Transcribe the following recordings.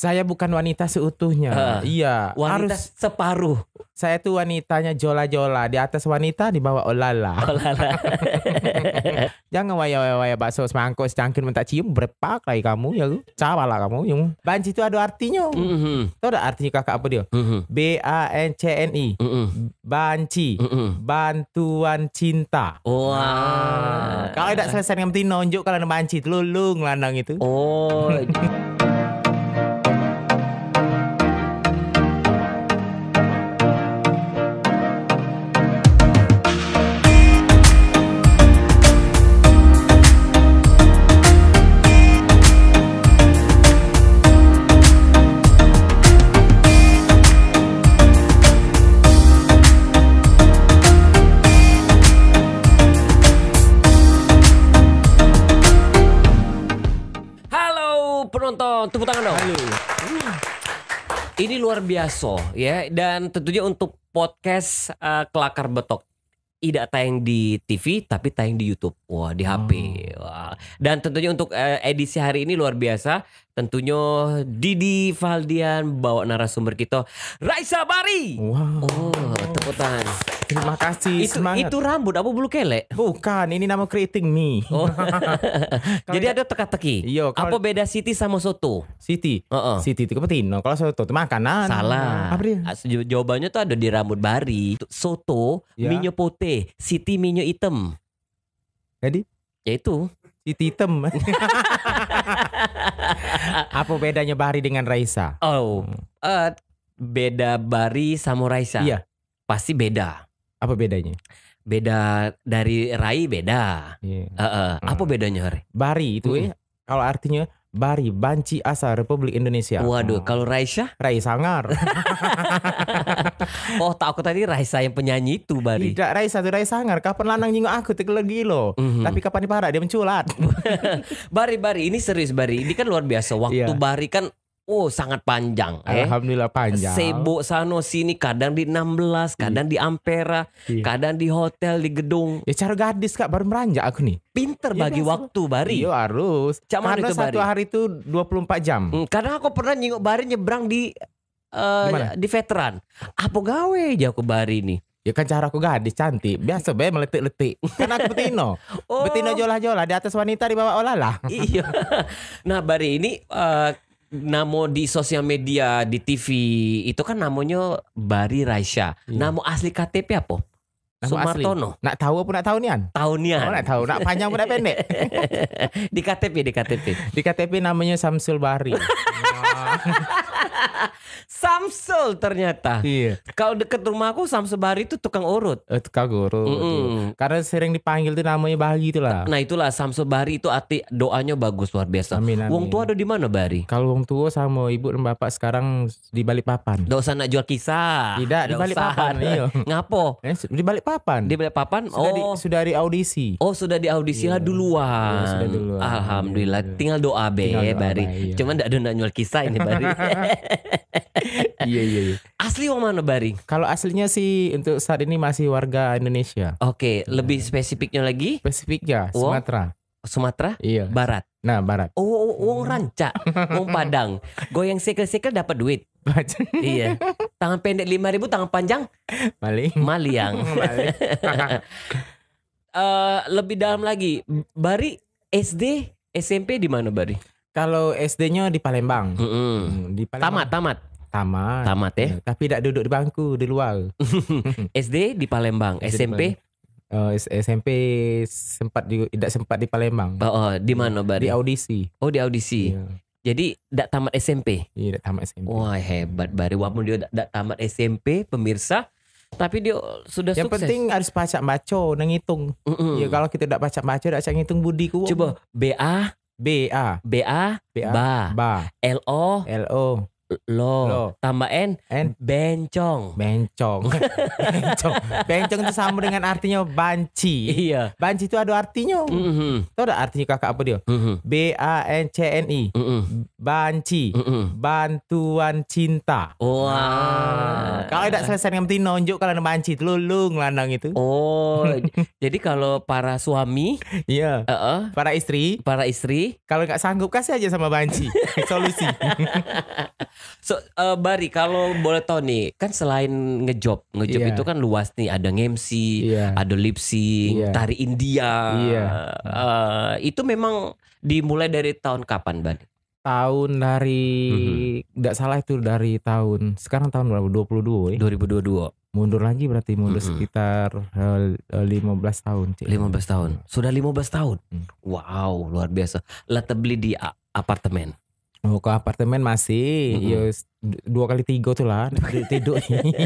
Saya bukan wanita seutuhnya. Uh, iya. Wanita harus, separuh. Saya tuh wanitanya jola-jola. Di atas wanita, di bawah olala. Olala. Jangan waya-waya bakso semangkuk secangkir minta cium. Berpak lagi kamu ya. Cawalah kamu. Ya. Banci itu ada artinya. Mm -hmm. Tahu ada artinya kakak apa dia? Mm -hmm. B-A-N-C-N-I. Mm -hmm. Banci. Mm -hmm. Bantuan cinta. Wah. Wow. Nah, kalau tidak selesai dengan tino, nonjok kalau ada banci. Lulung lanang itu. Oh. penonton. Tepuk tangan dong. Halo. Ini luar biasa ya dan tentunya untuk podcast uh, Kelakar Betok tidak tayang di TV tapi tayang di YouTube. Wah, di HP. Hmm. Wah. Dan tentunya untuk uh, edisi hari ini luar biasa. Tentunya Didi Valdian bawa narasumber kita Raisa Bari. Wow. Oh, tepuk tangan. Terima kasih. Itu, semangat. itu rambut apa bulu kelek? Bukan, ini nama keriting nih. Oh. Jadi ada teka-teki. Iya. Apa beda Siti sama soto? Siti. Uh -uh. Siti itu kepetino. Kalau soto itu makanan. Salah. Apa dia? Jawabannya tuh ada di rambut bari. Soto, ya. minyo pote, Siti minyo item. Jadi? Yaitu. Siti item. apa bedanya Bari dengan Raisa? Oh, uh, beda Bari sama Raisa. Iya. Pasti beda. Apa bedanya? Beda dari rai beda. Yeah. Iya. Uh, uh, hmm. Apa bedanya hari? Bari itu hmm. ya. Kalau artinya Bari Banci Asal Republik Indonesia. Waduh, hmm. kalau Raisa? Rai Sangar. oh, tak aku tadi Raisa yang penyanyi itu Bari. Tidak Raisa itu Raisa Sangar. Kapan lanang nyinggung aku tekel lagi lo. Mm-hmm. Tapi kapan diparah dia menculat. bari Bari ini serius Bari. Ini kan luar biasa. Waktu yeah. Bari kan Oh sangat panjang. Eh. Alhamdulillah eh. panjang. Sebo sano sini kadang di 16, iya. kadang Iyi. di Ampera, Iyi. kadang di hotel di gedung. Ya cara gadis kak baru meranjak aku nih. Pinter iya, bagi waktu Bari. Iya harus. Cama karena itu, satu bari? hari itu 24 jam. Hmm, karena aku pernah nyingok Bari nyebrang di uh, di veteran. Apa gawe aja aku Bari nih? Ya kan cara aku gadis cantik Biasa be meletik-letik Kan aku betino oh. Betino jolah-jolah Di atas wanita di bawah oh, lah Iya Nah Bari ini uh, namo di sosial media, di TV itu kan namanya Bari Raisya. Iya. Namo asli KTP apa? Nama Sumartono. Asli. Nak tahu apa nak tahu nian? Tahu nian. Oh, nak tahu, nak panjang pun nak pendek? di KTP, di KTP. Di KTP namanya Samsul Bari. Samsul ternyata. Iya. Kalau deket rumahku Samsul Bahri itu tukang urut. Eh, tukang urut. Mm -mm. Karena sering dipanggil tuh namanya Bahri lah. Nah itulah Samsul Bahri itu arti doanya bagus luar biasa. Amin, amin. Wong tua ada di mana Bahri? Kalau wong tua sama ibu dan bapak sekarang di balik papan. Tidak usah nak jual kisah. Tidak di balik papan. Iya. Ngapo? Eh, di balik papan. Di balik papan. Sudah oh di, sudah di audisi. Oh sudah di audisi oh, iya. lah duluan. Iya, sudah duluan. Alhamdulillah. Iya. Tinggal doa be Bari. Bahri. Iya. Cuman tidak ada nak jual kisah ini Bahri. Iya iya iya. Asli wong mana Bari? Kalau aslinya sih untuk saat ini masih warga Indonesia. Oke, okay, iya. lebih spesifiknya lagi? Spesifiknya Sumatera. Sumatera? Iya. Barat. Nah, barat. Oh, oh, oh wong ranca, wong Padang. Goyang sekel-sekel dapat duit. iya. Tangan pendek 5000, tangan panjang maling. Maliang. maling. uh, lebih dalam lagi, Bari SD, SMP di mana Bari? Kalau SD-nya di Palembang. Mm -hmm. di Palembang. Tamat, tamat tamat. Tamat ya. Tapi tidak duduk di bangku di luar. SD di Palembang, SD SMP di Palembang. Uh, oh, SMP sempat juga tidak sempat di Palembang. Oh, oh di mana iya, Bari? Di audisi. Oh, di audisi. Yeah. Jadi tidak tamat SMP. Iya, tidak tamat SMP. Wah, hebat Bari. Walaupun dia tidak tamat SMP, pemirsa, tapi dia sudah yang sukses. penting harus baca baca nangitung. ngitung mm -hmm. ya kalau kita tidak baca baca tidak ngitung budi ku coba B A B A B A B A ba, ba. L O L O Lo, lo. tambah N, N bencong. Bencong. bencong. Bencong itu sama dengan artinya banci. Iya. Banci itu ada artinya. Mm -hmm. tau ada artinya kakak apa dia? Mm -hmm. B A N C N I. Mm -hmm. Banci. Mm -hmm. Bantuan cinta. Wah. Wow. Nah, kalau tidak selesai yang penting nonjok kalau ada banci itu lulung lanang itu. Oh. jadi kalau para suami, iya. Uh -uh. Para istri, para istri, kalau nggak sanggup kasih aja sama banci. Solusi. So, uh, Bari kalau boleh tahu nih, kan selain ngejob, ngejob yeah. itu kan luas nih, ada ngemsi, iya. yeah. ada lipsi, iya. yeah. tari India. Yeah. Iya. Uh, itu memang dimulai dari tahun kapan, Bari? Tahun dari tidak mm -hmm. salah itu dari tahun sekarang tahun berapa? 22 ya? 2022. Mundur lagi berarti mundur mm -hmm. sekitar uh, eh, 15 eh, tahun, Cik. 15 tahun. Sudah 15 tahun. Mm. Wow, luar biasa. Lah beli di apartemen. Oh, ke apartemen masih, mm -hmm. ya dua kali tiga tuh lah tidur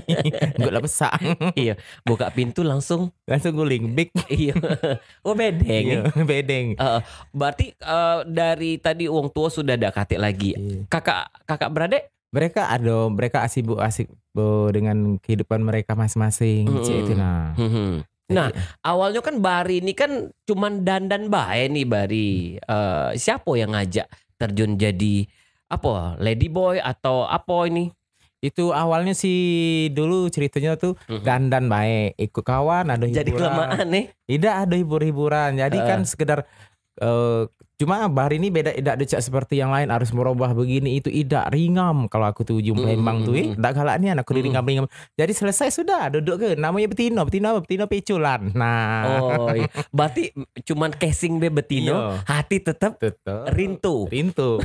nggak lah besar iya buka pintu langsung langsung guling big iya oh bedeng iya, eh? bedeng uh, berarti uh, dari tadi uang tua sudah ada katik lagi iya. kakak kakak beradik mereka ada mereka asyik bu eh, asyik bu dengan kehidupan mereka masing-masing mm -hmm. itu nah mm -hmm. Nah, gitu. awalnya kan Bari ini kan cuman dandan bae nih Bari. Uh, siapa yang ngajak? terjun jadi apa lady boy atau apa ini? Itu awalnya sih dulu ceritanya tuh mm-hmm. dandan baik, ikut kawan ada hiburan. Jadi kelamaan nih. Tidak ada hibur-hiburan. Jadi uh. kan sekedar uh, Cuma bar ini beda tidak decak seperti yang lain harus merubah begini itu tidak ringam kalau aku tuju hmm, Palembang mm, tuh eh hmm. tidak kalah nih anakku mm. ringam Jadi selesai sudah duduk ke namanya Betino, Betino apa? Betino peculan Nah. Oh, iya. berarti cuman casing be Betino, iya. hati tetap rintu. Rintu.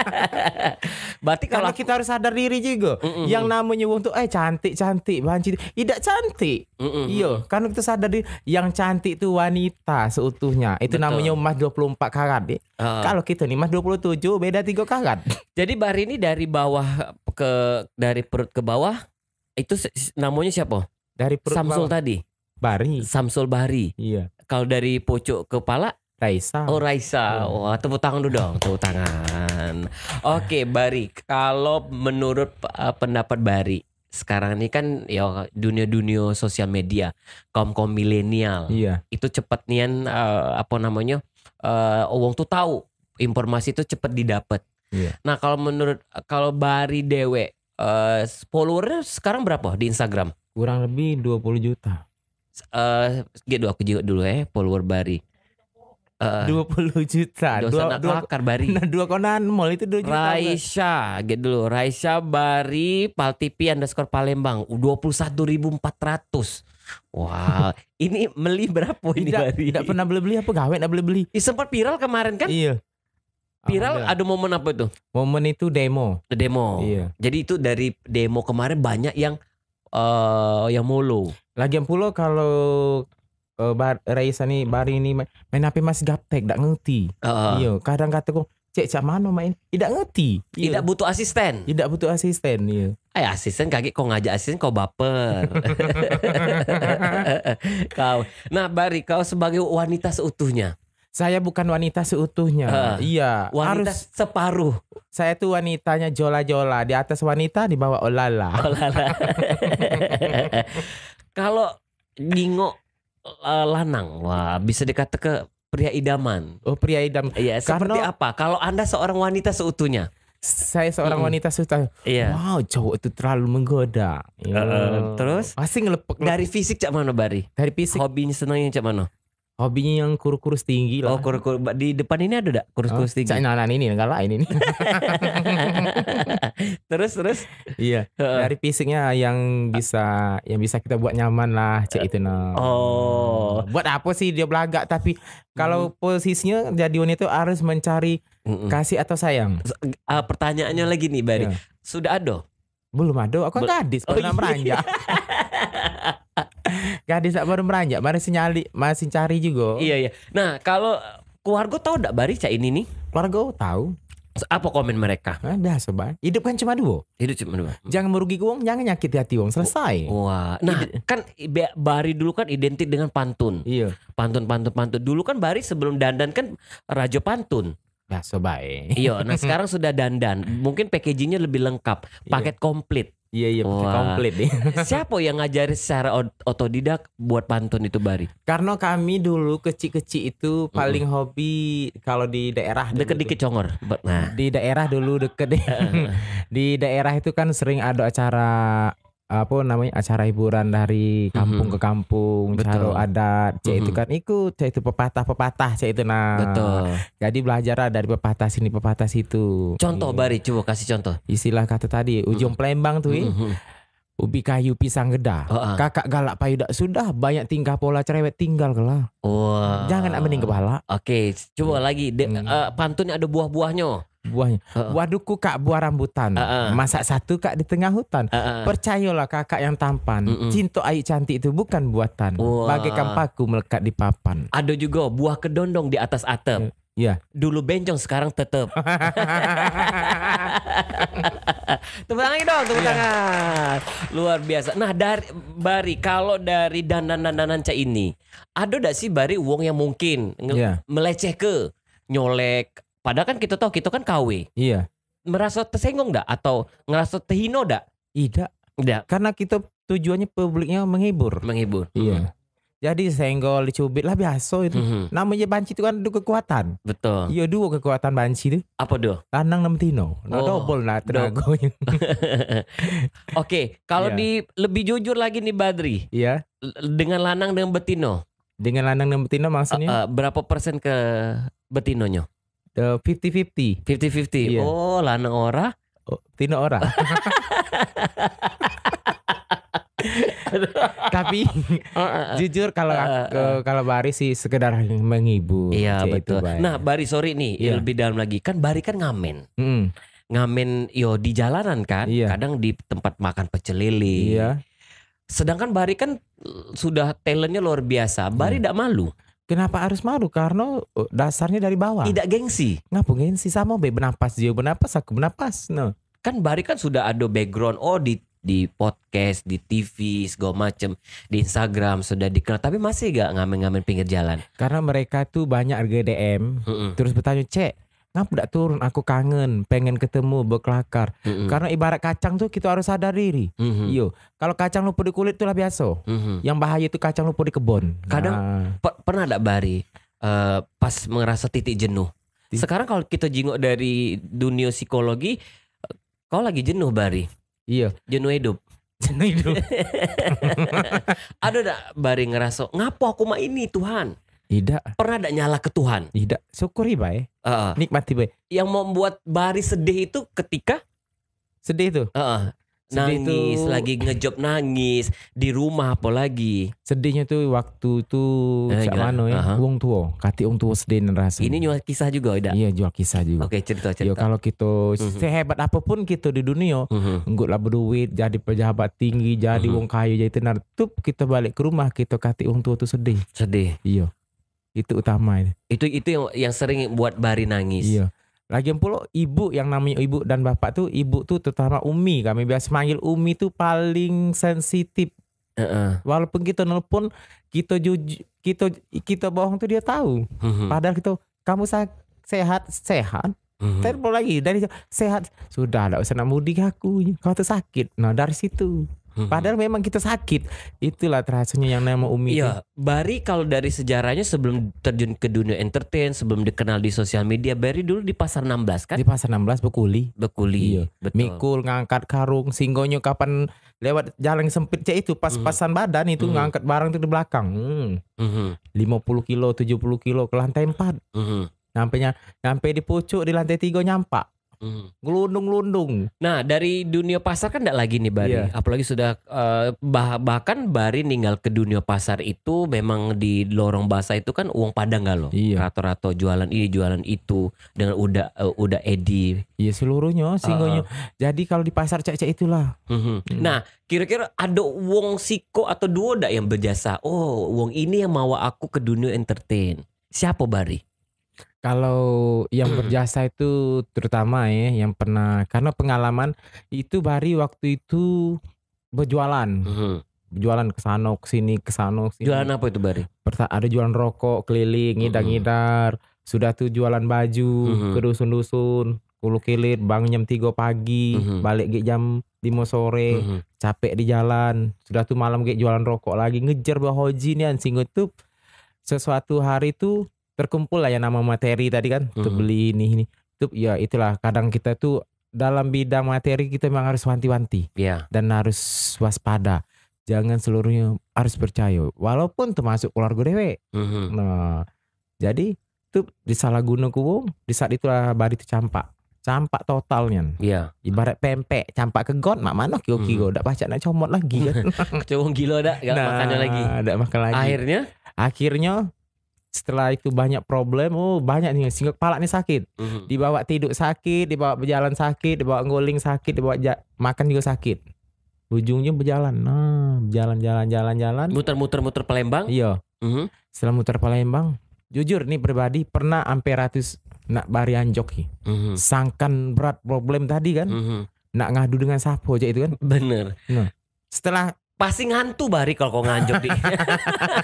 berarti kalau kita harus sadar diri juga. Mm -mm. Yang namanya untuk eh cantik-cantik banci tidak cantik. Mm -mm. Iya, kan kita sadar diri yang cantik itu wanita seutuhnya. Itu Betul. namanya emas 20 24 karat deh. Uh. Kalau kita nih mas 27 beda 3 karat. Jadi bar ini dari bawah ke dari perut ke bawah itu namanya siapa? Dari perut Samsul bawah. tadi. Bari. Samsul Bari. Iya. Kalau dari pojok kepala Raisa. Oh Raisa. Oh. Wah, tepuk tangan dulu dong, tepuk tangan. Oke, okay, Bari. Kalau menurut uh, pendapat Bari, sekarang ini kan ya dunia-dunia sosial media, kaum-kaum milenial. Iya. Itu cepat nian uh, apa namanya? uh, Wong tuh tahu informasi itu cepet didapat. Yeah. Nah kalau menurut kalau Bari Dewe uh, followernya sekarang berapa di Instagram? Kurang lebih 20 juta. Eh uh, aku juga dulu ya follower Bari. Eh, dua puluh juta dua, dua, lakar Bari nah, Dua konan mall itu dua juta Raisya Gitu dulu Raisya Bari Paltipi underscore Palembang dua puluh satu ribu empat ratus. Wow, ini beli berapa ini? Tidak, tidak pernah beli-beli apa gawe tidak beli-beli. Sempat viral kemarin kan? Iya. Viral ada momen apa itu? Momen itu demo. Demo. Iya. Jadi itu dari demo kemarin banyak yang uh, yang mulu. Lagian pula kalau uh, bar, Raisa ni Bari ini main, main apa masih gaptek tak ngerti. Uh. Iya, kadang kataku cek cak mano main tidak ngerti ya. tidak butuh asisten tidak butuh asisten ya Ay, eh, asisten kaget kau ngajak asisten kau baper kau nah Bari kau sebagai wanita seutuhnya saya bukan wanita seutuhnya. Uh, iya, wanita harus separuh. Saya tuh wanitanya jola-jola, di atas wanita di bawah olala. Olala. Kalau ningo eh, lanang, wah bisa dikatakan pria idaman. Oh, pria idaman. Iya, seperti Karena... apa? Kalau Anda seorang wanita seutuhnya. Saya seorang hmm. wanita seutuhnya. Iya. Wow, cowok itu terlalu menggoda. Uh, terus? Pasti ngelepek. Dari fisik cak mana Bari? Dari fisik. Hobinya senangnya cak mana? Hobinya yang kurus-kurus tinggi lah. Oh, kurus-kurus di depan ini ada enggak kurus-kurus oh, tinggi? Saya ini enggak lain ini. terus terus iya, dari fisiknya yang bisa yang bisa kita buat nyaman lah, cek eh, itu nah. Oh. Buat apa sih dia belagak tapi kalau hmm. posisinya jadi wanita itu harus mencari hmm. kasih atau sayang. Uh, pertanyaannya lagi nih, Bari. Yeah. Sudah ada? Belum ada, aku Bel- gadis, oh, pernah iya. meranjak. Gadis tak baru meranjak, masih sinyali, masih cari juga. Iya iya. Nah kalau keluarga tahu ndak ya ini nih? Keluarga tahu. Apa komen mereka? Ada sobat. Hidup kan cuma dua. Hidup cuma dua. Hmm. Jangan merugi uang, jangan nyakiti hati uang. Selesai. Wah. Nah Ide. kan Bari dulu kan identik dengan pantun. Iya. Pantun, pantun, pantun. Dulu kan Bari sebelum dandan kan rajo pantun. Nah sobat. Iya. Nah sekarang sudah dandan. Mungkin packagingnya lebih lengkap. Iya. Paket iya. komplit. Iya iya pasti komplit nih. Siapa yang ngajari secara otodidak buat pantun itu Bari? Karena kami dulu kecil-kecil itu paling mm. hobi kalau di daerah deket di Kecongor. Nah, di daerah dulu deket di daerah itu kan sering ada acara apa namanya acara hiburan dari kampung mm -hmm. ke kampung, cara adat, cek mm -hmm. itu mm-hmm. kan ikut, cek itu pepatah-pepatah, cek itu nah. Betul. Jadi belajar dari pepatah sini pepatah situ. Contoh yeah. bari coba kasih contoh. Istilah kata tadi mm-hmm. ujung mm -hmm. Palembang tuh. Mm -hmm. Ubi kayu pisang geda. Oh, uh. Kakak galak payudak sudah banyak tingkah pola cerewet tinggal kelah. Wow. Jangan nak mending kepala. Oke, okay. coba iya. lagi De, uh, mm. eh, pantunnya ada buah-buahnya buahnya. Uh-uh. Buah kak, buah rambutan. Uh-uh. Masak satu kak di tengah hutan. Uh-uh. Percayalah kakak yang tampan. Uh-uh. Cinta ayu cantik itu bukan buatan. Wow. Bagai paku melekat di papan. Ada juga buah kedondong di atas atap. Uh. Ya, Dulu bencong sekarang tetep. tepuk tangan dong, tepuk ya. Luar biasa. Nah dari Bari, kalau dari dandan-dandanan cek ini, ada gak sih Bari uang yang mungkin ya. meleceh ke? Nyolek Padahal kan kita tahu kita kan KW. Iya. Merasa tersenggung enggak atau ngerasa terhino dah? Tidak. Tidak. Karena kita tujuannya publiknya menghibur. Menghibur. Iya. Hmm. Jadi senggol, dicubit lah biasa itu. Mm-hmm. Namanya banci itu kan dua kekuatan. Betul. Iya dua kekuatan banci itu. Apa dua? Lanang nam tino. Nah, oh, double lah tenaganya. Oke, okay, kalau yeah. di lebih jujur lagi nih Badri. Iya. Yeah. Dengan lanang dengan betino. Dengan lanang dan betino maksudnya? Uh, uh, berapa persen ke betinonya? fifty fifty fifty fifty iya. oh lana ora oh, tina ora tapi ah, ah, ah. jujur kalau uh, kalau Bari sih sekedar menghibur iya betul itu, nah Bari sorry nih yeah. lebih dalam lagi kan Bari kan ngamen mm. ngamen yo di jalanan kan yeah. kadang di tempat makan pecel yeah. sedangkan Bari kan sudah talentnya luar biasa Bari tidak iya. mm. malu Kenapa harus malu? Karena oh, dasarnya dari bawah. Tidak gengsi. Ngapa gengsi? Sama be bernapas dia bernapas, aku bernapas. No. Kan Bari kan sudah ada background. Oh di di podcast, di TV, segala macem, di Instagram sudah dikenal, tapi masih gak ngamen-ngamen pinggir jalan. Karena mereka tuh banyak harga mm -mm. terus bertanya, cek Kenapa tidak turun? Aku kangen, pengen ketemu, berkelakar. Mm -hmm. Karena ibarat kacang tuh kita harus sadar diri. Mm -hmm. Yo, kalau kacang lupa di kulit itulah biasa. Mm -hmm. Yang bahaya itu kacang lupa di kebun. Kadang nah. pernah ada Bari uh, eh, pas merasa titik jenuh. Sekarang kalau kita jenguk dari dunia psikologi, kau lagi jenuh Bari. Iya. Jenuh hidup. Jenuh hidup. Ada tidak Bari ngerasa ngapo aku mah ini Tuhan? tidak Pernah ada nyala ke Tuhan? tidak Syukuri bae. Ya. Uh, Nikmati bae. Yang membuat Bari sedih itu ketika sedih itu. Uh, -uh. nangis itu... lagi ngejob nangis di rumah apalagi. Sedihnya tuh waktu tuh eh, samano ya. Uh-huh. Wong tuo, kati wong tuo sedih ngerasa. Ini jual kisah juga, Ida. Iya, jual kisah juga. Oke, okay, cerita cerita. kalau kita uh-huh. sehebat apapun kita di dunia, uh-huh. Mhm. enggak lah berduit, jadi pejabat tinggi, jadi uh-huh. wong kaya, jadi tenar, tuh kita balik ke rumah kita kati wong tuo tuh sedih. Sedih. Iya. Itu utama ini. Itu itu yang yang sering buat Bari nangis. Iya. Lagian pula ibu yang namanya ibu dan bapak tuh ibu tuh terutama Umi kami biasa manggil Umi tuh paling sensitif. Uh-uh. Walaupun kita nelpon, kita juj kita kita bohong tuh dia tahu. Mhm. Padahal kita kamu sehat sehat. Mhm. Uh-huh. Terus lagi dari sehat sudah lah usah nak mudik aku. Kau tuh sakit. Nah dari situ Hmm. Padahal memang kita sakit. Itulah terasanya yang nama Umi. Iya, Bari kalau dari sejarahnya sebelum terjun ke dunia entertain, sebelum dikenal di sosial media, Bari dulu di pasar 16 kan? Di pasar 16 Bekuli. Bekuli. Iya. Betul. Mikul ngangkat karung, singgonyo kapan lewat jalan sempit cek itu pas-pasan hmm. badan itu hmm. ngangkat barang itu di belakang. Hmm. Hmm. 50 kilo, 70 kilo ke lantai 4. Hmm. Nampenya, nyampe di pucuk di lantai tiga nyampak. Hmm. Ngelundung-lundung. Nah, dari dunia pasar kan tidak lagi nih Bari. Yeah. Apalagi sudah uh, bah bahkan Bari ninggal ke dunia pasar itu memang di lorong basah itu kan uang padang gak loh. Iya. Yeah. Rato-rato jualan ini jualan itu dengan udah uh, eh, udah Edi. Iya yeah, seluruhnya ah. singgonya. Uh. Jadi kalau di pasar cek-cek itulah. Mm -hmm. Nah, kira-kira ada uang siko atau dua dak yang berjasa. Oh, uang ini yang mau aku ke dunia entertain. Siapa Bari? Kalau yang hmm. berjasa itu terutama ya yang pernah karena pengalaman itu Bari waktu itu berjualan. berjualan hmm. Jualan ke sana ke sini ke sana sini. Jualan apa itu Bari? ada jualan rokok keliling hmm. ngidar-ngidar. Sudah tuh jualan baju ke dusun-dusun. Kulu kilir bang jam 3 pagi, balik ke jam 5 sore, capek di jalan. Sudah tuh malam gek jualan rokok lagi ngejar bahwa hoji nih singgut tuh sesuatu hari tuh terkumpul lah ya nama materi tadi kan mm beli ini ini itu ya itulah kadang kita tuh dalam bidang materi kita memang harus wanti-wanti yeah. dan harus waspada jangan seluruhnya harus percaya walaupun termasuk ular dewe mm-hmm. nah jadi itu gunung kubung di saat itulah bari itu campak campak totalnya iya yeah. ibarat pempek campak ke got mak mana kio kio mm. dak baca nak comot lagi kan cowok gila dak gak nah, makannya lagi ada makan lagi akhirnya akhirnya setelah itu banyak problem oh banyak nih sehingga kepala nih sakit mm-hmm. dibawa tidur sakit dibawa berjalan sakit dibawa nguling sakit dibawa ja- makan juga sakit ujungnya berjalan nah jalan jalan jalan jalan muter-muter muter Palembang iya mm-hmm. setelah muter Palembang jujur nih pribadi pernah sampai ratus nak barian joki mm-hmm. sangkan berat problem tadi kan mm-hmm. nak ngadu dengan sapo aja itu kan bener nah, setelah pasti ngantu bari kalau kau nganjuk di.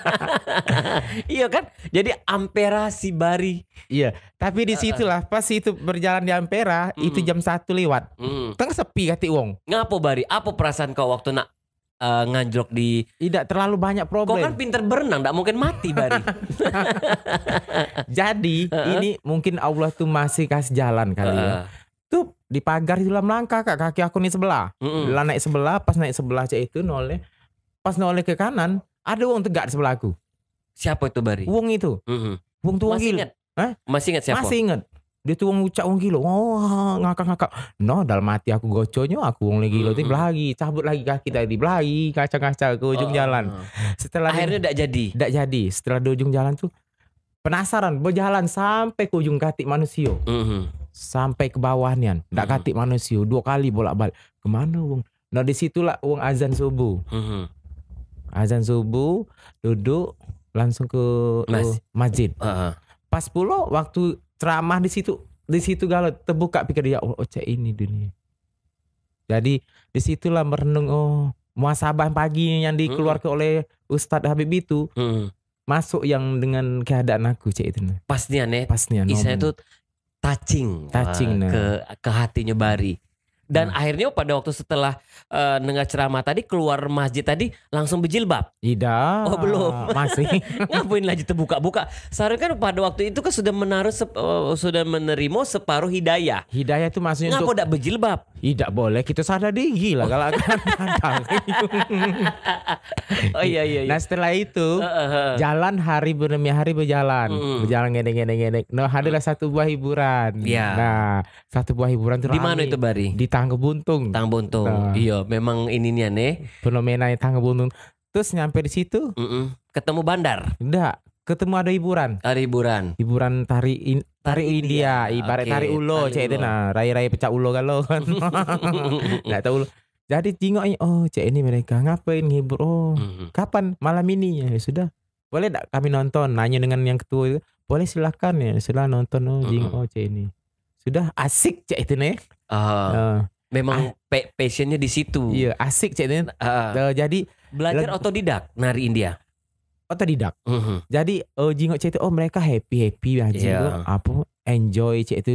iya kan? Jadi ampera si bari. Iya, tapi di situlah pas itu berjalan di ampera mm itu jam satu lewat. Mm. Tengah sepi kati wong. Ngapo bari? Apa perasaan kau waktu nak uh, nganjuk di tidak terlalu banyak problem. Kau kan pinter berenang, tidak mungkin mati bari. Jadi uh ini mungkin Allah tuh masih kasih jalan kali -uh. ya di pagar itu dalam langkah kak kaki aku nih sebelah mm -mm. naik sebelah pas naik sebelah cek itu noleh pas noleh ke kanan ada uang tegak di aku siapa itu bari uang itu mm -hmm. uang tuh masih inget masih inget siapa masih inget dia tuh uang ucap uang kilo oh ngakak ngakak no dalam mati aku goconyo aku uang lagi kilo mm -hmm. lagi cabut lagi kaki tadi lagi kaca kaca ke ujung oh, jalan oh. setelah akhirnya tidak jadi tidak jadi setelah di ujung jalan tuh penasaran berjalan sampai ke ujung kaki manusia mm -hmm sampai ke bawah nian. Ndak mm -hmm. katik manusia dua kali bolak-balik. Kemana wong? Nah disitulah wong azan subuh. -hmm. Azan subuh duduk langsung ke Mas. uh, masjid. Uh -huh. Pas pulo waktu ceramah di situ di situ galau terbuka pikir ya oh, oce ini dunia. Jadi disitulah merenung oh muasabah pagi yang dikeluarkan -hmm. oleh Ustadz Habib itu. -hmm masuk yang dengan keadaan aku cek itu pasnya nih pasnya itu touching, touching uh, nah. ke ke hatinya Bari dan hmm. akhirnya pada waktu setelah uh, eh, dengar ceramah tadi keluar masjid tadi langsung berjilbab. Tidak. Oh belum. Masih. Ngapain lagi terbuka-buka? Seharusnya kan pada waktu itu kan sudah menaruh sep, uh, sudah menerima separuh hidayah. Hidayah itu maksudnya ngapain untuk tidak berjilbab? Tidak boleh. Kita sadar diri lah kalau akan datang. oh iya iya. iya. Nah setelah itu uh, uh, uh. jalan hari bernama hari berjalan, hmm. berjalan ngedeng ngedeng ngedeng. Nah hadirlah satu buah hiburan. Yeah. Nah satu buah hiburan itu. Di mana itu Bari? Di tangga buntung. Tangga buntung. Nah. Iya, memang ininya nih. Fenomena tangga buntung. Terus nyampe di situ, mm -mm. ketemu bandar. Enggak, ketemu ada hiburan. Ada hiburan. Hiburan tari in, tari, tari India, India. ibarat okay. tari ulo, cek itu nah, rai-rai pecah ulo kalau kan. Enggak tahu ulo. Jadi ini, oh cek ini mereka ngapain ngibur, oh mm -hmm. kapan malam ini ya, ya sudah. Boleh tak kami nonton, nanya dengan yang ketua itu. Boleh silahkan ya, silakan nonton oh, mm -hmm. oh cek ini. Sudah asik cek itu nih. Uh, uh, memang uh, passionnya di situ. Iya, asik cek uh, eh, Jadi belajar otodidak nari India. Otodidak. Uh mm-hmm. -huh. Jadi uh, eh, jingok cek itu oh mereka happy happy aja yeah. Iya. apa enjoy cek itu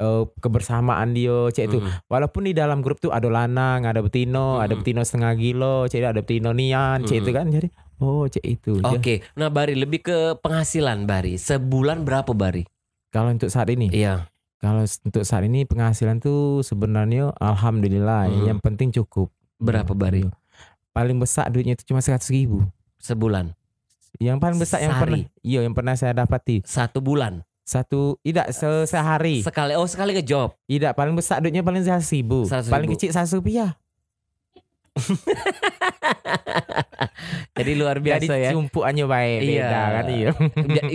uh, eh, kebersamaan dia cek itu. Mm mm-hmm. Walaupun di dalam grup tuh ada lanang, ada betino, mm ada mm-hmm. betino setengah kilo, cek ada betino nian, cek mm itu kan jadi oh cek itu. Oke, okay. nah Bari lebih ke penghasilan Bari. Sebulan berapa Bari? Kalau untuk saat ini? Iya. Kalau untuk saat ini penghasilan tuh sebenarnya alhamdulillah hmm. yang penting cukup. Berapa bari? Gitu. Paling besar duitnya itu cuma seratus ribu sebulan. Yang paling besar yang pernah, iya yang pernah saya dapati. Satu bulan. Satu, tidak se sehari. Sekali, oh sekali ke job. Tidak paling besar duitnya paling seratus ribu. ribu. Paling kecil seratus rupiah. Jadi luar biasa Jadi, ya. cumpuannya baik iya. beda kan iya.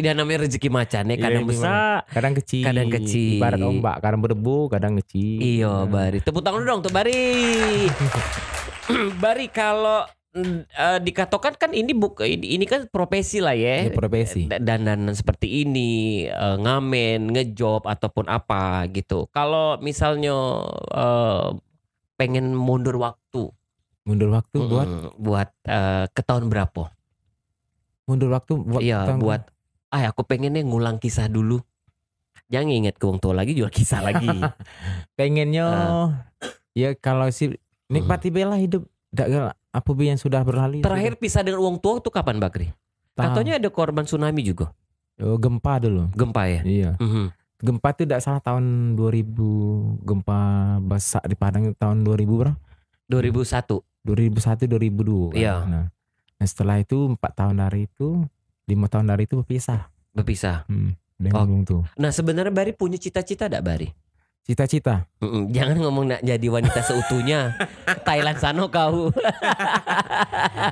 Dan namanya rezeki macan ya iya, kadang iya, besar, kadang kecil. Kadang kecil. Ibarat ombak, kadang berdebu, kadang kecil. Iya, nah. Bari. Tepuk tangan dong tuh Bari. bari kalau uh, dikatakan kan ini buka ini, ini kan profesi lah ya, ya profesi dan dan seperti ini uh, ngamen ngejob ataupun apa gitu kalau misalnya uh, pengen mundur waktu mundur waktu mm, buat buat uh, ke tahun berapa mundur waktu buat iya tahun buat ah aku pengen nih ngulang kisah dulu jangan inget ke tua lagi juga kisah iya. lagi pengennya uh, ya kalau si nikmati bela hidup dak apa yang sudah berlalu terakhir juga. pisah dengan uang tua tuh kapan Bakri Tahan. katanya ada korban tsunami juga oh, gempa dulu gempa ya iya mm -hmm. gempa itu tidak salah tahun 2000 gempa besar di Padang tahun 2000 berapa 2001. 2001 2002 iya. Kan? Nah, setelah itu empat tahun dari itu lima tahun dari itu berpisah berpisah hmm, oh. tuh nah sebenarnya Bari punya cita-cita tidak Bari Cita-cita. Mm-mm, jangan ngomong nak jadi wanita seutuhnya. Thailand sano kau.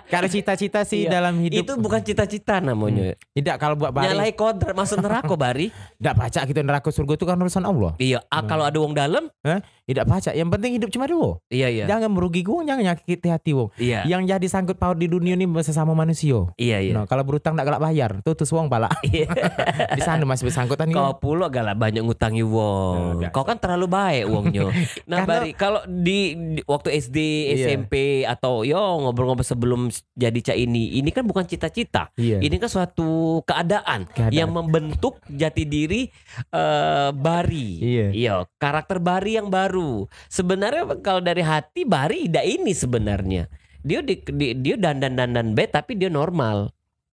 kalau cita-cita sih iya. dalam hidup itu bukan cita-cita namanya. Hmm. Tidak kalau buat bari. Nyalai kodrat masuk neraka bari. Tidak pacak kita neraka surga itu kan urusan Allah. Iya, ah, hmm. kalau ada wong dalam, eh? tidak pacak. Yang penting hidup cuma dua. Iya, iya. Jangan merugi wong, jangan nyakiti hati wong. Iya. Yang jadi sangkut paut di dunia ini sesama manusia. Iya, iya. Nah, kalau berutang tidak galak bayar, tutus wong pala. Iya. di sana masih bersangkutan. Kau pulau galak banyak ngutangi wong. Nah, kau kan terlalu baik uangnya. Nah, Karena, bari kalau di, di waktu SD, iya. SMP atau yo ngobrol-ngobrol sebelum jadi cak ini, ini kan bukan cita-cita. Yeah. Ini kan suatu keadaan, keadaan yang membentuk jati diri uh, Bari. Iya. Yo, iya, karakter Bari yang baru. Sebenarnya kalau dari hati Bari tidak ini sebenarnya. Dia di, di, dia dandan dandan B tapi dia normal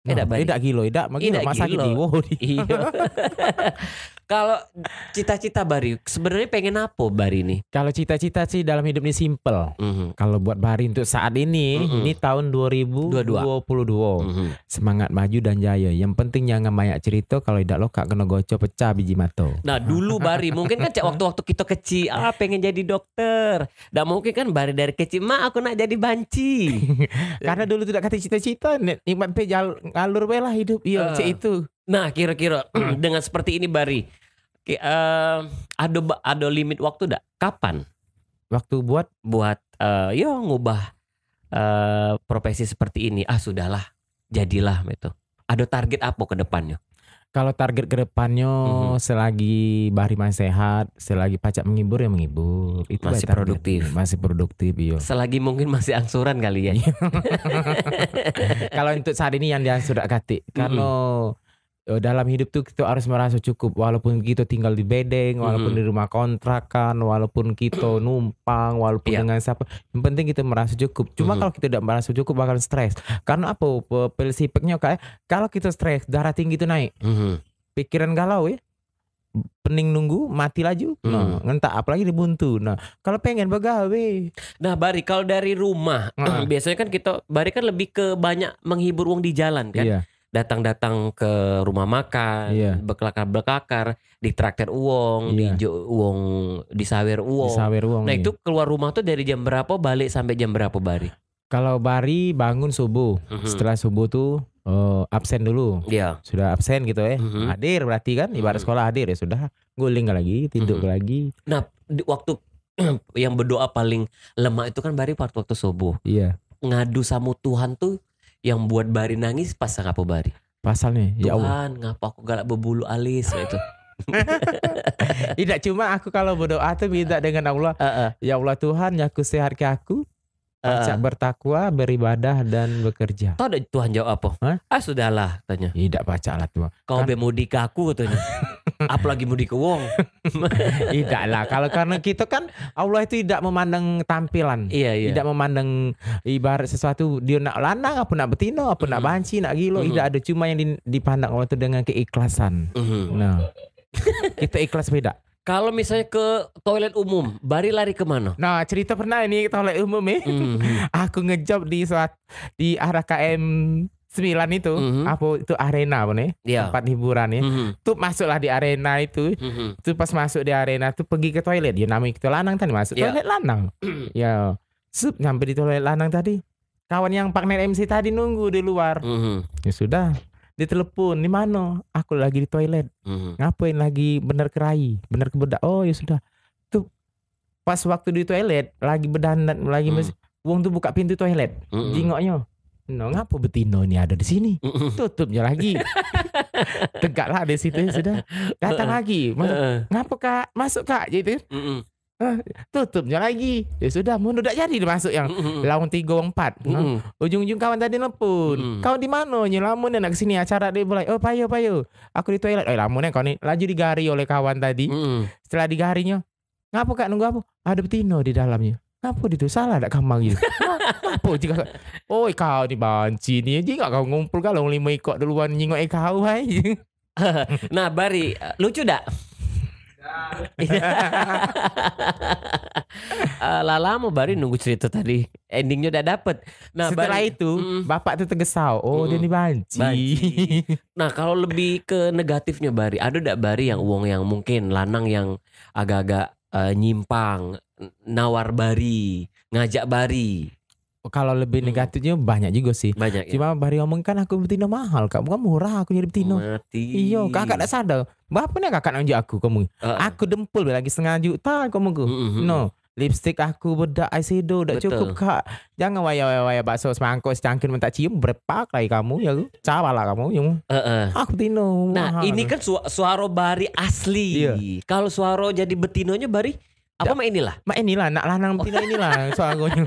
tidak oh, bari. Eda gilo, tidak magi eda masa gilo. di Kalau cita-cita Bari, sebenarnya pengen apa Bari ini? Kalau cita-cita sih dalam hidup ini simple. Mm -hmm. Kalau buat Bari untuk saat ini, mm -hmm. ini tahun 2022. Mm -hmm. Semangat maju dan jaya. Yang penting jangan banyak cerita kalau tidak lo kak kena goco pecah biji mato. Nah dulu Bari, mungkin kan waktu-waktu kita kecil, ah pengen jadi dokter. Dan nah, mungkin kan Bari dari kecil, mak aku nak jadi banci. Karena dulu tidak kata cita-cita, nikmat pejal jalan ngalur we lah hidup. Iya, uh, itu. Nah, kira-kira hmm. dengan seperti ini Bari, uh, ada ada limit waktu dak? Kapan? Waktu buat buat uh, yo ngubah uh, profesi seperti ini. Ah, sudahlah. Jadilah itu. Ada target apa ke depannya? Kalau target kedepannya mm-hmm. selagi Bahri masih sehat, selagi pacak menghibur ya menghibur. Itu masih ya produktif. Masih produktif, iya. Selagi mungkin masih angsuran kali ya. Iya. kalau untuk saat ini yang dia sudah katik. mm-hmm. Eh, dalam hidup tuh kita harus merasa cukup walaupun kita tinggal di bedeng walaupun mm -hmm. di rumah kontrakan walaupun kita numpang walaupun yeah. dengan siapa yang penting kita merasa cukup cuma mm -hmm. kalau kita tidak merasa cukup bakal stres karena apa prinsipnya kayak eh? kalau kita stres darah tinggi itu naik mm -hmm. pikiran galau ya pening nunggu mati laju nah, hmm. ngentak apalagi dibuntu nah kalau pengen begawe nah Bari kalau dari rumah biasanya kan kita Bari kan lebih ke banyak menghibur uang di jalan kan iya datang-datang ke rumah makan, iya. berkelakar berkelakar, di traktir uang, iya. di uang, disawer uang. sawer uang. Nah, iya. itu keluar rumah tuh dari jam berapa balik sampai jam berapa Bari? Kalau Bari bangun subuh, mm-hmm. setelah subuh tuh uh, absen dulu. Iya. Sudah absen gitu ya. Mm-hmm. Hadir berarti kan ibarat mm-hmm. sekolah hadir ya sudah guling lagi, tidur mm-hmm. lagi. Nah, di waktu yang berdoa paling lemah itu kan Bari waktu waktu subuh. Iya. Ngadu sama Tuhan tuh yang buat Bari nangis pas apa Bari. Pasalnya, Tuhan, ya Allah. Tuhan, ngapa aku galak berbulu alis itu. Tidak cuma aku kalau berdoa tuh minta dengan Allah. Uh -uh. Ya Allah Tuhan, ya aku sehat ke aku. Baca, bertakwa, beribadah dan bekerja. Tahu Tuhan jawab apa? Hah? Ah sudahlah tanya. Tidak baca lah Tuhan. Kau kan... be ke aku katanya. Apalagi mudik ke wong. tidak lah kalau karena kita gitu kan Allah itu tidak memandang tampilan. Iya, iya. Tidak memandang ibarat sesuatu dia nak lanang apa nak betina apa mm. nak banci nak gilo mm. tidak ada cuma yang dipandang Allah itu dengan keikhlasan. Mm. Nah. kita ikhlas beda. Kalau misalnya ke toilet umum, Bari lari kemana? Nah cerita pernah ini toilet umum ya. Mm -hmm. Aku ngejob di saat di arah KM 9 itu mm -hmm. apa itu arena apa nih yeah. tempat hiburan ya mm -hmm. tuh masuklah di arena itu mm -hmm. tuh pas masuk di arena tuh pergi ke toilet ya namanya itu lanang tadi masuk yeah. toilet lanang ya sup nyampe di toilet lanang tadi kawan yang partner MC tadi nunggu di luar mm -hmm. ya sudah ditelepon di mana aku lagi di toilet mm-hmm. ngapain lagi bener kerai bener kebedak oh ya sudah tuh pas waktu di toilet lagi berdandan lagi mm. Mes- Wong tuh buka pintu toilet mm-hmm. jingoknya no ngapa betino ini ada di sini mm-hmm. tutupnya lagi tegaklah di situ ya sudah datang lagi masuk ngapa kak masuk kak gitu mm-hmm tutupnya lagi ya sudah mun tidak jadi masuk yang mm-hmm. lawan tiga empat mm-hmm. ujung-ujung kawan tadi nelfon mm-hmm. kawan di mana nyelamun dan sini acara dia mulai oh payo payo aku di toilet eh lamunnya kau nih laju digari oleh kawan tadi mm-hmm. setelah digarinya ngapa kak nunggu apa ada betino di dalamnya ngapa itu salah ada kamar gitu ngapa jika oi kau ni banci ni jika kau ngumpul kalau lima ikut duluan nyingok eh kau hai nah bari lucu dak uh, mau baru nunggu cerita tadi endingnya udah dapet. Nah setelah bari, itu mm, bapak tuh tergesau. Oh mm, dia ini banci. banci. nah kalau lebih ke negatifnya Bari, ada tidak Bari yang uang yang mungkin lanang yang agak-agak uh, nyimpang, nawar Bari, ngajak Bari kalau lebih hmm. negatifnya hmm. banyak juga sih. Banyak. Cuma ya? bari omong kan aku betina mahal, kak. Bukan murah aku nyari betina. Mati. Iyo, kakak tidak sadar. Bapak Bapaknya kakak nunjuk aku kamu. Uh. Aku dempul lagi setengah juta kamu Mm No. Lipstick aku bedak eyeshadow udah cukup kak. Jangan waya-waya bakso semangkuk secangkir minta cium berapa kali kamu ya lu. Cawalah kamu yang. Uh -uh. Aku betina. Nah, ini kan su suara bari asli. Yeah. Kalau suara jadi betinonya bari apa mak inilah? Mak inilah, nak lanang tina oh. inilah soal gonyo.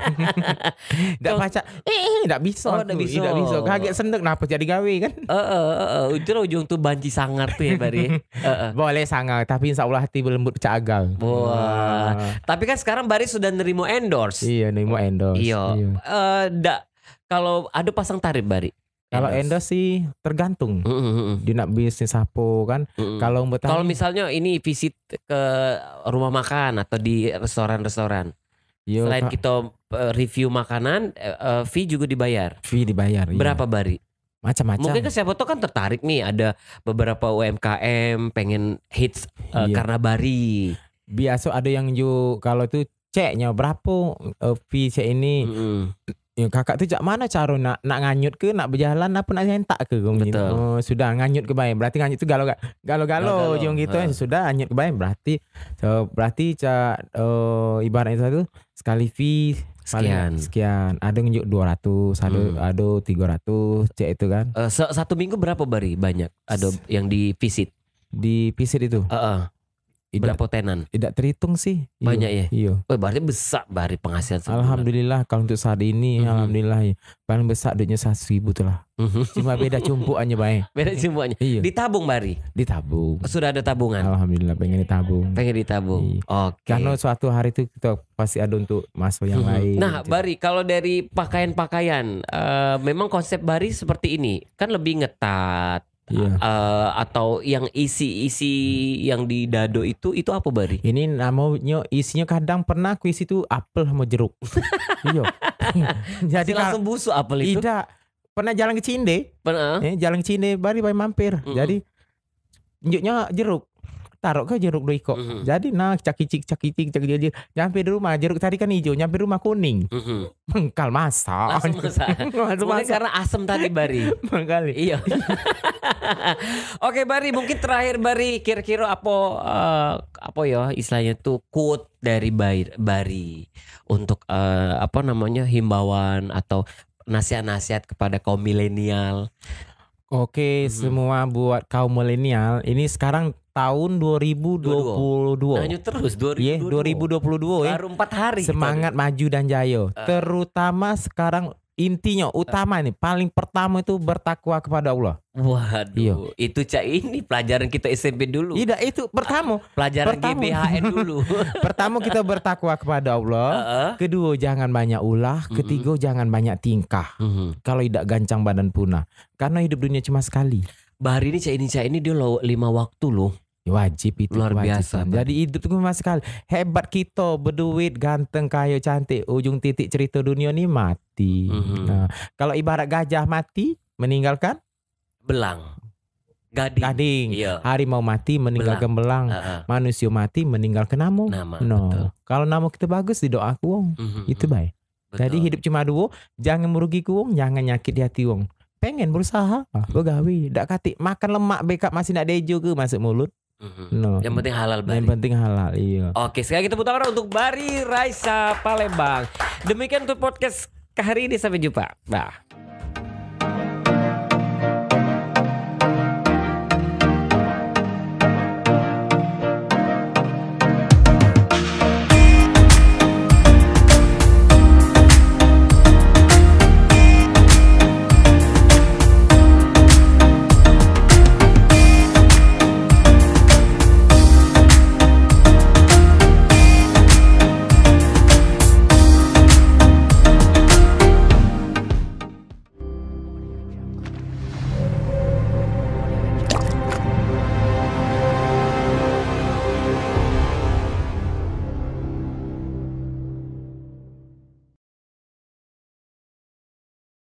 Dak pacak. Eh, eh, dak bisa. Oh, dak eh, bisa. Dak bisa. Kaget sendek kenapa jadi gawe kan? Heeh, heeh. Ujung ujung tuh banci sangar tuh ya Bari. uh. Boleh sangar, tapi insyaallah hati lembut cagal. Wah. Tapi kan sekarang Bari sudah nerimo endorse. Iya, nerimo endorse. Iya. iya. Eh, dak kalau ada pasang tarif Bari kalau endos sih tergantung mm -hmm. di nak bisnis apa kan. Mm -hmm. Kalau bertanya Kalau misalnya ini visit ke rumah makan atau di restoran-restoran. Selain kak. kita e, review makanan, e, e, fee juga dibayar. Fee dibayar. Iya. Berapa iya. bari? Macam-macam. Mungkin kan siapa tuh kan tertarik nih ada beberapa UMKM pengen hits iya. uh, karena bari. Biasa ada yang juga kalau itu ceknya berapa uh, fee cek ini. Mm -hmm Ya kakak tu cak mana cara nak nak nganyut ke nak berjalan apa nak tak ke kau gitu Oh, sudah nganyut ke baik. Berarti nganyut tu galau galau galau jom gitu ha. sudah nganyut ke baik berarti so, berarti cak uh, ibaratnya satu sekali fee sekian sekian ada nunjuk 200 ada hmm. ada 300 cek itu kan uh, satu minggu berapa bari banyak ada yang di visit di visit itu uh -uh. Ida, Berapa tenan? Tidak terhitung sih. Iya. Banyak iyo, ya? Iya. Oh, berarti besar bari penghasilan sebulan. Alhamdulillah kalau untuk saat ini, mm -hmm. Alhamdulillah. Ya. Paling besar duitnya 100 ribu tuh lah. Mm -hmm. Cuma beda cumpuannya baik. Beda cumpuannya. Iya. Ditabung bari? Ditabung. Sudah ada tabungan? Alhamdulillah pengen ditabung. Pengen ditabung. Iya. Oke. Okay. Karena suatu hari itu kita pasti ada untuk masuk yang mm -hmm. lain. Nah gitu. bari kalau dari pakaian-pakaian. Uh, memang konsep bari seperti ini. Kan lebih ngetat Yeah. Iya. Uh, atau yang isi-isi yang di dado itu itu apa bari? Ini namanya isinya kadang pernah kuis itu apel sama jeruk. iya. Jadi langsung busuk apel itu. Tidak. Pernah jalan ke Cinde. Pernah. Eh, jalan ke Cinde bari bari mampir. Mm -hmm. Jadi nyuknya jeruk taruh ke jeruk doi kok. Mm-hmm. Jadi nah cakicik cakicik cakicik cakicik nyampe di rumah jeruk tadi kan hijau, nyampe rumah kuning. Mm-hmm. Mengkal masak. Masa. masa. karena asam tadi Bari. Mengkali. Iya. Oke Bari, mungkin terakhir Bari kira-kira apa uh, apa ya istilahnya tuh quote dari Bari untuk uh, apa namanya himbauan atau nasihat-nasihat kepada kaum milenial Oke, mm -hmm. semua buat kaum milenial. Ini sekarang tahun 2022. Nanya terus 2022. Yeah, 2022 ya. Baru 4 hari. Semangat maju dan jayo. Uh. Terutama sekarang intinya utama ini paling pertama itu bertakwa kepada Allah. Waduh, iya. itu cak ini pelajaran kita SMP dulu. Tidak itu pertama pelajaran pertama. GBHN dulu. pertama kita bertakwa kepada Allah. Uh -uh. Kedua jangan banyak ulah. Ketiga uh -uh. jangan banyak tingkah. Uh -huh. Kalau tidak gancang badan punah. Karena hidup dunia cuma sekali. Bahari ini cak ini cak ini dia lima waktu loh. Ya wajib itu luar biasa. Man. Jadi hidup tuh memang sekali. Hebat kita berduit, ganteng, kaya, cantik, ujung titik cerita dunia ini mati. Mm-hmm. Nah, kalau ibarat gajah mati meninggalkan belang. Gading. Gading. Iya. Harimau mati meninggalkan belang. belang. Uh-huh. Manusia mati meninggalkan namu. Nama. No. Betul. Kalau namu kita bagus di doa Mm-hmm. Itu mhm. baik. Betul. Jadi hidup cuma dua, jangan merugi ku wong, jangan nyakit di hati wong pengen berusaha begawi ah, tidak dak katik makan lemak bekap masih nak dejo ke masuk mulut mm mm-hmm. No. Yang penting halal Bari. Yang penting halal, iya. Oke, sekarang kita putar untuk Bari Raisa Palembang. Demikian untuk podcast hari ini sampai jumpa. Bye.